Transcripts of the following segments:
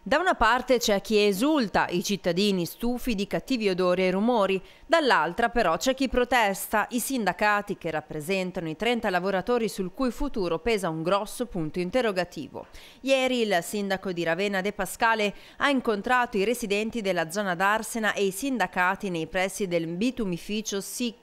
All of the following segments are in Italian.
Da una parte c'è chi esulta, i cittadini stufi di cattivi odori e rumori, dall'altra però c'è chi protesta, i sindacati che rappresentano i 30 lavoratori sul cui futuro pesa un grosso punto interrogativo. Ieri il sindaco di Ravenna De Pascale ha incontrato i residenti della zona d'Arsena e i sindacati nei pressi del bitumificio SIC,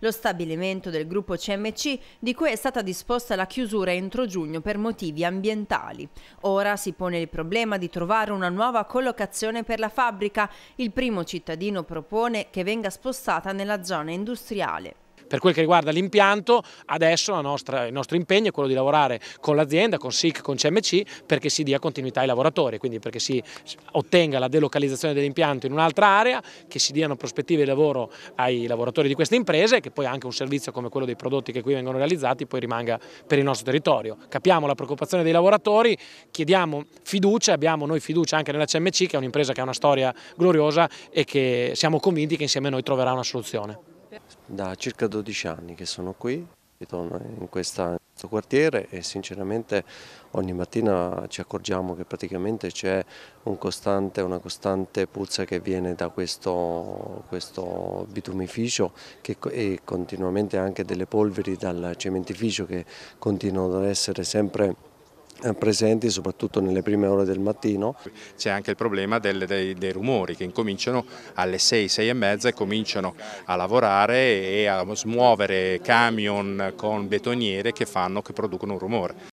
lo stabilimento del gruppo CMC di cui è stata disposta la chiusura entro giugno per motivi ambientali. Ora si pone il problema di trovare trovare una nuova collocazione per la fabbrica. Il primo cittadino propone che venga spostata nella zona industriale. Per quel che riguarda l'impianto, adesso nostra, il nostro impegno è quello di lavorare con l'azienda, con SIC, con CMC, perché si dia continuità ai lavoratori, quindi perché si ottenga la delocalizzazione dell'impianto in un'altra area, che si diano prospettive di lavoro ai lavoratori di queste imprese e che poi anche un servizio come quello dei prodotti che qui vengono realizzati poi rimanga per il nostro territorio. Capiamo la preoccupazione dei lavoratori, chiediamo fiducia, abbiamo noi fiducia anche nella CMC che è un'impresa che ha una storia gloriosa e che siamo convinti che insieme a noi troverà una soluzione vivete? Da circa 12 anni che sono qui, ritorno in, questa, questo quartiere e sinceramente ogni mattina ci accorgiamo che praticamente c'è un costante, una costante puzza che viene da questo, questo bitumificio che, e continuamente anche delle polveri dal cementificio che continuano ad essere sempre eh, presenti soprattutto nelle prime ore del mattino. C'è anche il problema del, dei, dei, rumori che incominciano alle 6, 6 e mezza e cominciano a lavorare e a smuovere camion con betoniere che, fanno, che producono un rumore.